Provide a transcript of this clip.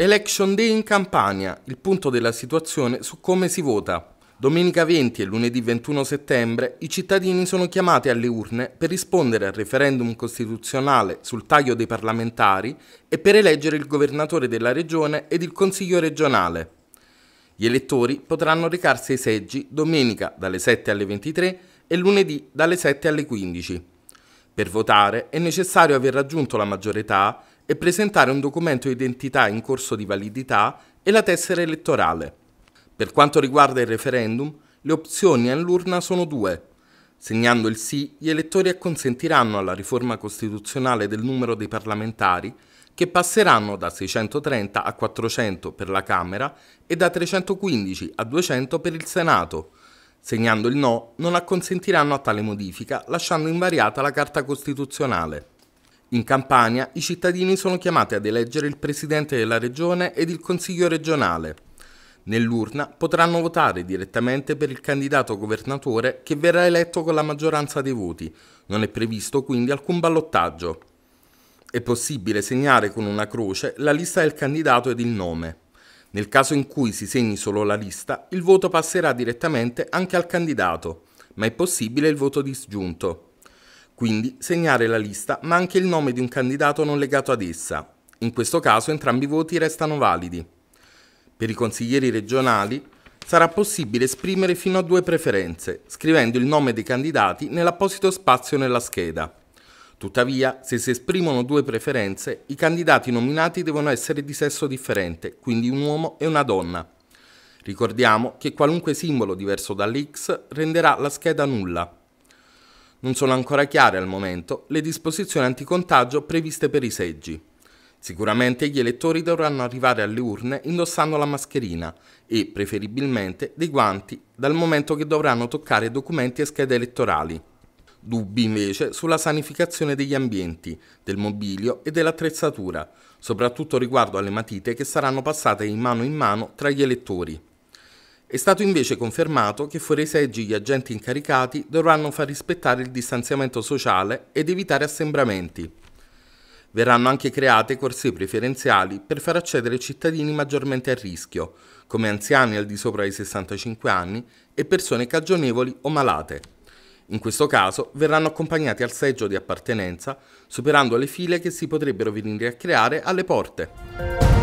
Election Day in Campania, il punto della situazione su come si vota. Domenica 20 e lunedì 21 settembre i cittadini sono chiamati alle urne per rispondere al referendum costituzionale sul taglio dei parlamentari e per eleggere il governatore della regione ed il consiglio regionale. Gli elettori potranno recarsi ai seggi domenica dalle 7 alle 23 e lunedì dalle 7 alle 15. Per votare è necessario aver raggiunto la maggior età e presentare un documento di identità in corso di validità e la tessera elettorale. Per quanto riguarda il referendum, le opzioni all'urna sono due. Segnando il sì, gli elettori acconsentiranno alla riforma costituzionale del numero dei parlamentari, che passeranno da 630 a 400 per la Camera e da 315 a 200 per il Senato. Segnando il no, non acconsentiranno a tale modifica, lasciando invariata la Carta Costituzionale. In Campania i cittadini sono chiamati ad eleggere il presidente della regione ed il consiglio regionale. Nell'urna potranno votare direttamente per il candidato governatore che verrà eletto con la maggioranza dei voti. Non è previsto quindi alcun ballottaggio. È possibile segnare con una croce la lista del candidato ed il nome. Nel caso in cui si segni solo la lista, il voto passerà direttamente anche al candidato, ma è possibile il voto disgiunto quindi segnare la lista ma anche il nome di un candidato non legato ad essa. In questo caso entrambi i voti restano validi. Per i consiglieri regionali sarà possibile esprimere fino a due preferenze, scrivendo il nome dei candidati nell'apposito spazio nella scheda. Tuttavia, se si esprimono due preferenze, i candidati nominati devono essere di sesso differente, quindi un uomo e una donna. Ricordiamo che qualunque simbolo diverso dall'X renderà la scheda nulla non sono ancora chiare al momento le disposizioni anticontagio previste per i seggi. Sicuramente gli elettori dovranno arrivare alle urne indossando la mascherina e, preferibilmente, dei guanti, dal momento che dovranno toccare documenti e schede elettorali. Dubbi invece sulla sanificazione degli ambienti, del mobilio e dell'attrezzatura, soprattutto riguardo alle matite che saranno passate in mano in mano tra gli elettori. È stato invece confermato che fuori seggi gli agenti incaricati dovranno far rispettare il distanziamento sociale ed evitare assembramenti. Verranno anche create corsie preferenziali per far accedere cittadini maggiormente a rischio, come anziani al di sopra dei 65 anni e persone cagionevoli o malate. In questo caso verranno accompagnati al seggio di appartenenza, superando le file che si potrebbero venire a creare alle porte.